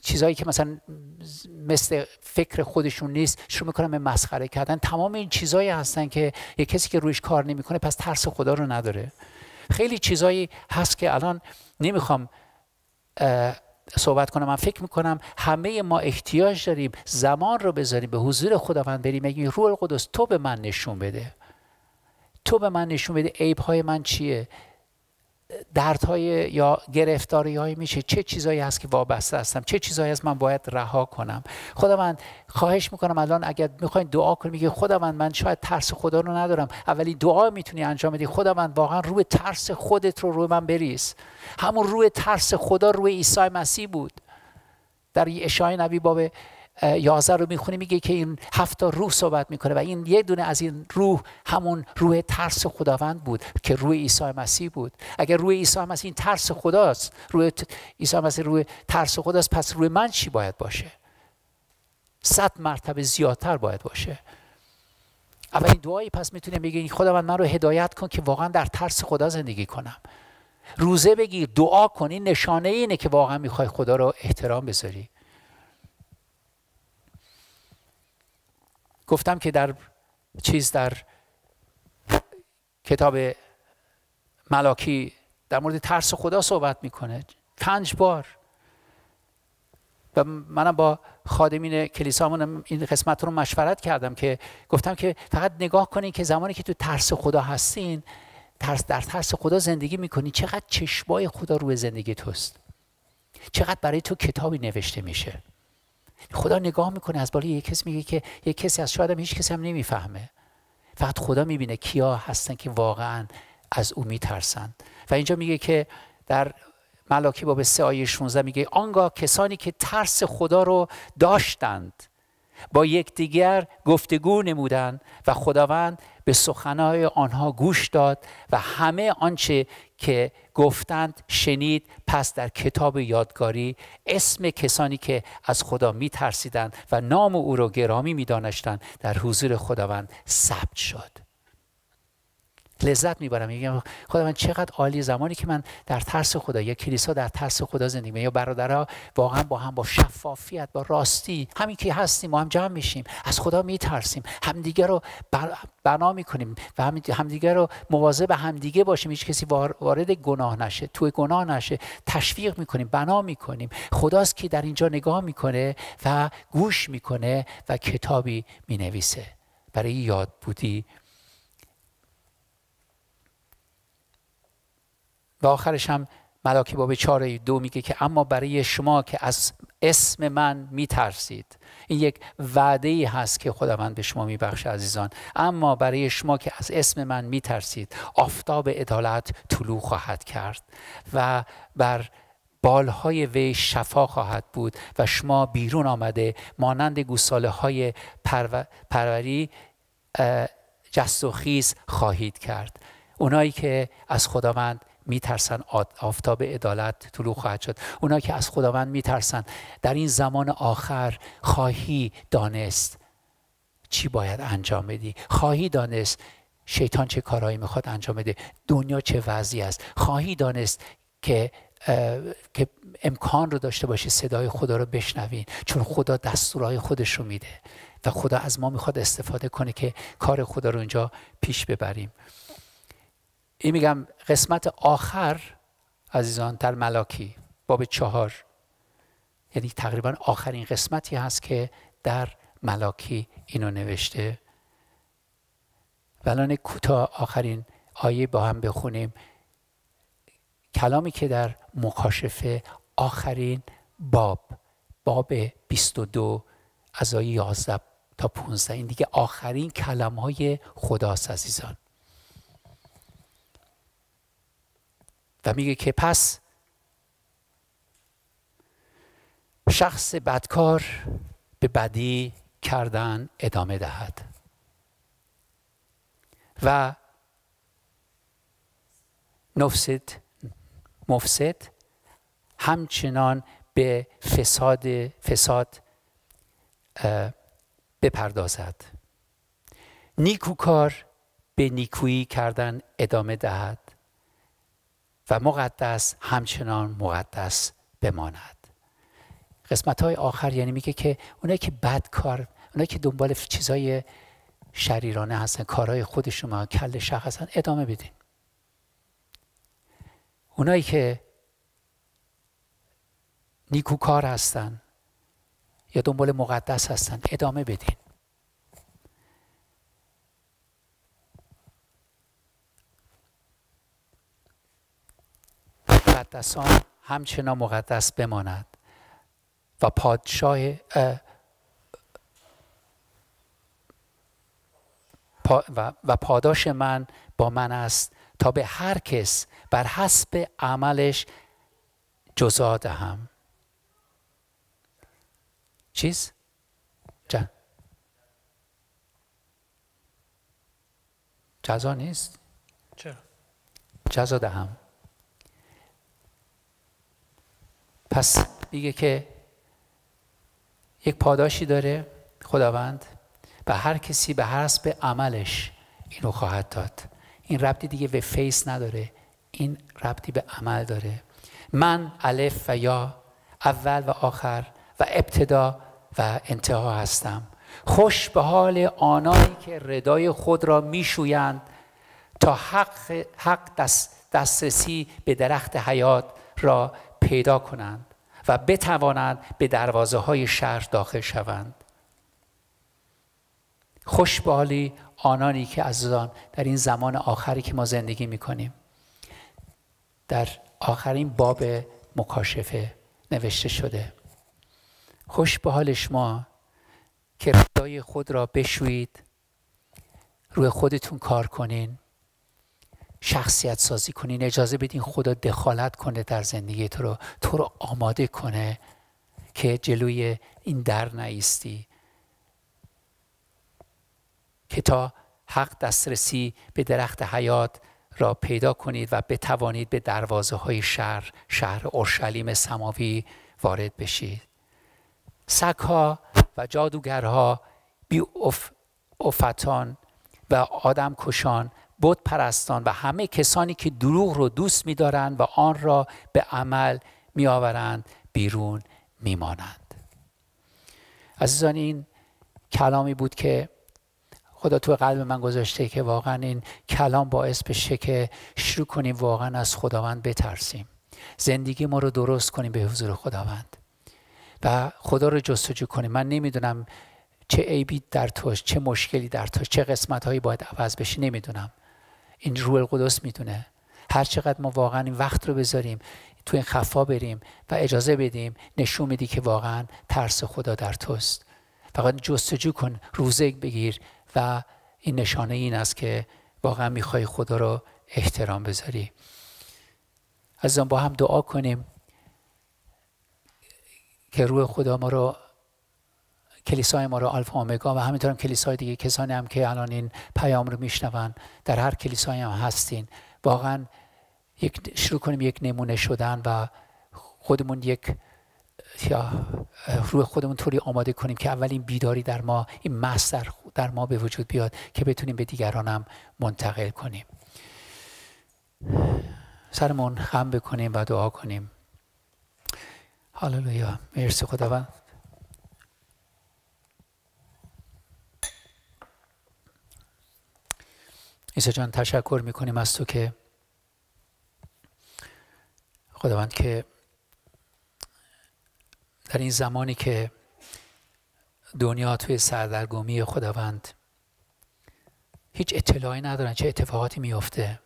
چیزهایی که مثلا مثل فکر خودشون نیست شروع میکنن به مسخره کردن تمام این چیزهایی هستن که یه کسی که رویش کار نمیکنه پس ترس خدا رو نداره خیلی چیزایی هست که الان نمیخوام صحبت کنم من فکر میکنم همه ما احتیاج داریم زمان رو بذاریم به حضور خداوند بریم بگیم روح القدس تو به من نشون بده تو به من نشون بده عیب های من چیه دردهای یا گرفتاری هایی میشه چه چیزایی هست که وابسته هستم چه چیزایی هست من باید رها کنم خداوند خواهش میکنم الان اگر میخواین دعا کنید میگه خداوند من شاید ترس خدا رو ندارم اولی دعا میتونی انجام بدی خداوند واقعا روی ترس خودت رو روی من بریز همون روی ترس خدا روی عیسی مسیح بود در ایشای نبی بابه 11 رو میخونه میگه که این هفت روح صحبت میکنه و این یه دونه از این روح همون روح ترس خداوند بود که روح عیسی مسیح بود اگر روح عیسی مسیح این ترس خداست روح عیسی مسیح روح ترس خداست پس روح من چی باید باشه صد مرتبه زیادتر باید باشه اولین دعایی پس میتونه بگه خداوند من رو هدایت کن که واقعا در ترس خدا زندگی کنم روزه بگیر دعا کنی نشانه اینه که واقعا میخوای خدا رو احترام بذاری گفتم که در چیز در کتاب ملاکی در مورد ترس خدا صحبت میکنه پنج بار و منم با خادمین کلیسامون این قسمت رو مشورت کردم که گفتم که فقط نگاه کنین که زمانی که تو ترس خدا هستین ترس در ترس خدا زندگی میکنین چقدر چشمای خدا روی زندگی توست چقدر برای تو کتابی نوشته میشه خدا نگاه میکنه از بالا یک کسی میگه که یک کسی از شاید هم هیچ کسی هم نمیفهمه فقط خدا میبینه کیا هستن که واقعا از او میترسن و اینجا میگه که در ملاکی باب 3 آیه 16 میگه آنگاه کسانی که ترس خدا رو داشتند با یکدیگر گفتگو نمودند و خداوند به سخنهای آنها گوش داد و همه آنچه که گفتند شنید پس در کتاب یادگاری اسم کسانی که از خدا می و نام او را گرامی می در حضور خداوند ثبت شد لذت میبرم میگم خدا من چقدر عالی زمانی که من در ترس خدا یا کلیسا در ترس خدا زندگی می یا برادرها واقعا با هم با شفافیت با راستی همین که هستیم ما هم جمع میشیم از خدا میترسیم همدیگه رو بنا میکنیم و همدیگه رو مواظب به همدیگه باشیم هیچ کسی وارد گناه نشه توی گناه نشه تشویق میکنیم بنا میکنیم خداست که در اینجا نگاه میکنه و گوش میکنه و کتابی مینویسه برای یاد بودی و آخرش هم ملاکی باب چاره دو میگه که اما برای شما که از اسم من میترسید این یک وعده ای هست که خداوند به شما میبخشه عزیزان اما برای شما که از اسم من میترسید آفتاب عدالت طلوع خواهد کرد و بر بالهای وی شفا خواهد بود و شما بیرون آمده مانند گوساله های پروری جست و خیز خواهید کرد اونایی که از خداوند میترسن آفتاب عدالت طلوع خواهد شد اونا که از خداوند میترسن در این زمان آخر خواهی دانست چی باید انجام بدی خواهی دانست شیطان چه کارهایی میخواد انجام بده دنیا چه وضعی است خواهی دانست که که امکان رو داشته باشی صدای خدا رو بشنوین چون خدا دستورهای خودش رو میده و خدا از ما میخواد استفاده کنه که کار خدا رو اینجا پیش ببریم این میگم قسمت آخر عزیزان در ملاکی باب چهار یعنی تقریبا آخرین قسمتی هست که در ملاکی اینو نوشته ولان کوتاه آخرین آیه با هم بخونیم کلامی که در مکاشفه آخرین باب باب 22 از آیه 11 تا 15 این دیگه آخرین های خداست عزیزان و میگه که پس شخص بدکار به بدی کردن ادامه دهد و نفسد مفسد همچنان به فساد فساد بپردازد نیکوکار به نیکویی کردن ادامه دهد و مقدس همچنان مقدس بماند قسمت های آخر یعنی میگه که اونایی که بد کار اونایی که دنبال چیزای شریرانه هستن کارهای خود شما کل شخص هستن ادامه بدین اونایی که نیکوکار هستن یا دنبال مقدس هستن ادامه بدین مقدسان همچنان مقدس بماند و پادشاه و پاداش من با من است تا به هر کس بر حسب عملش جزا دهم چیز؟ جن جزا نیست؟ چرا؟ جزا دهم پس میگه که یک پاداشی داره خداوند و هر کسی به هر به عملش اینو خواهد داد این ربطی دیگه به فیس نداره این ربطی به عمل داره من الف و یا اول و آخر و ابتدا و انتها هستم خوش به حال آنایی که ردای خود را میشویند تا حق, حق دست دسترسی به درخت حیات را پیدا کنند و بتوانند به دروازه های شهر داخل شوند خوشبالی آنانی که از آن در این زمان آخری که ما زندگی میکنیم در آخرین باب مکاشفه نوشته شده خوش به حال شما که ردای خود را بشویید روی خودتون کار کنین شخصیت سازی کنین اجازه بدین خدا دخالت کنه در زندگی تو رو تو رو آماده کنه که جلوی این در نیستی که تا حق دسترسی به درخت حیات را پیدا کنید و بتوانید به دروازه های شهر شهر اورشلیم سماوی وارد بشید ها و جادوگرها بی افتان و آدم کشان بود پرستان و همه کسانی که دروغ رو دوست میدارند و آن را به عمل میآورند بیرون میمانند عزیزان این کلامی بود که خدا تو قلب من گذاشته که واقعا این کلام باعث بشه که شروع کنیم واقعا از خداوند بترسیم زندگی ما رو درست کنیم به حضور خداوند و خدا رو جستجو کنیم من نمیدونم چه عیبی در توش چه مشکلی در توش چه قسمت هایی باید عوض بشه نمیدونم این روح القدس میدونه هر چقدر ما واقعا این وقت رو بذاریم تو این خفا بریم و اجازه بدیم نشون میدی که واقعا ترس خدا در توست فقط جستجو کن روزه بگیر و این نشانه این است که واقعا میخوای خدا رو احترام بذاری از با هم دعا کنیم که روح خدا ما رو کلیسای ما رو آلفا اومگا و همینطور هم کلیسای دیگه کسانی هم که الان این پیام رو میشنون در هر کلیسایی هم هستین واقعا یک شروع کنیم یک نمونه شدن و خودمون یک یا روح خودمون طوری آماده کنیم که اولین بیداری در ما این مست در ما به وجود بیاد که بتونیم به دیگران هم منتقل کنیم سرمون خم بکنیم و دعا کنیم هاللویا مرسی خداوند ایسا جان تشکر میکنیم از تو که خداوند که در این زمانی که دنیا توی سردرگمی خداوند هیچ اطلاعی ندارن چه اتفاقاتی میافته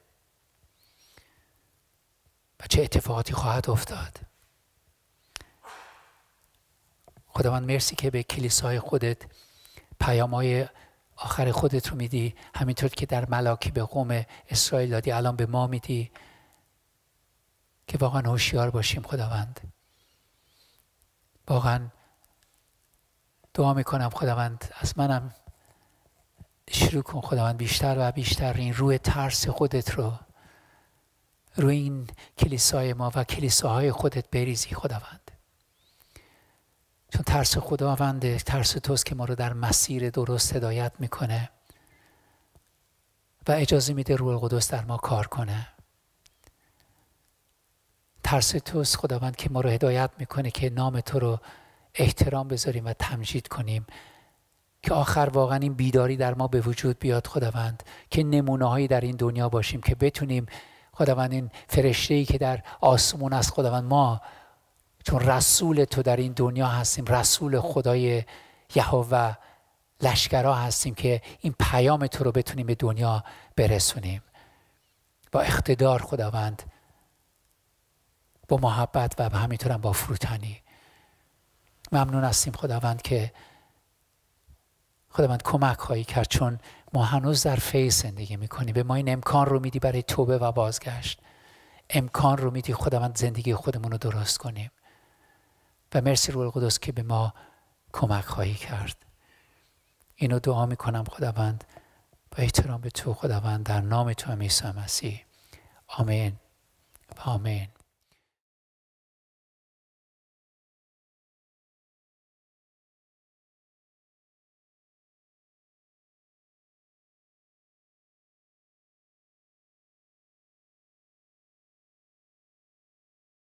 و چه اتفاقاتی خواهد افتاد خداوند مرسی که به کلیسای خودت پیام آخر خودت رو میدی همینطور که در ملاکی به قوم اسرائیل دادی الان به ما میدی که واقعا هوشیار باشیم خداوند واقعا دعا میکنم خداوند از منم شروع کن خداوند بیشتر و بیشتر این روی ترس خودت رو روی این کلیسای ما و کلیساهای خودت بریزی خداوند چون ترس خداوند ترس توست که ما رو در مسیر درست هدایت میکنه و اجازه میده روح قدوس در ما کار کنه ترس توست خداوند که ما رو هدایت میکنه که نام تو رو احترام بذاریم و تمجید کنیم که آخر واقعا این بیداری در ما به وجود بیاد خداوند که نمونه هایی در این دنیا باشیم که بتونیم خداوند این فرشته ای که در آسمون است خداوند ما چون رسول تو در این دنیا هستیم رسول خدای یهوه لشکرها هستیم که این پیام تو رو بتونیم به دنیا برسونیم با اقتدار خداوند با محبت و همینطورم با فروتنی ممنون هستیم خداوند که خداوند کمک خواهی کرد چون ما هنوز در فیض زندگی میکنیم. به ما این امکان رو میدی برای توبه و بازگشت امکان رو میدی خداوند زندگی خودمون رو درست کنیم و مرسی روح القدس که به ما کمک خواهی کرد اینو دعا میکنم خداوند با احترام به تو خداوند در نام تو عیسی مسیح آمین و آمین